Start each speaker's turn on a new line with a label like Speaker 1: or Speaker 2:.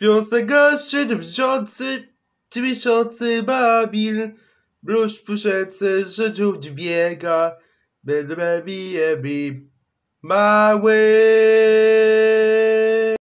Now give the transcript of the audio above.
Speaker 1: Piosek gaszyn wrzący, trzy miesiące Babil, bluź puszece, rzeczów dźwięka, będę bije mi mały.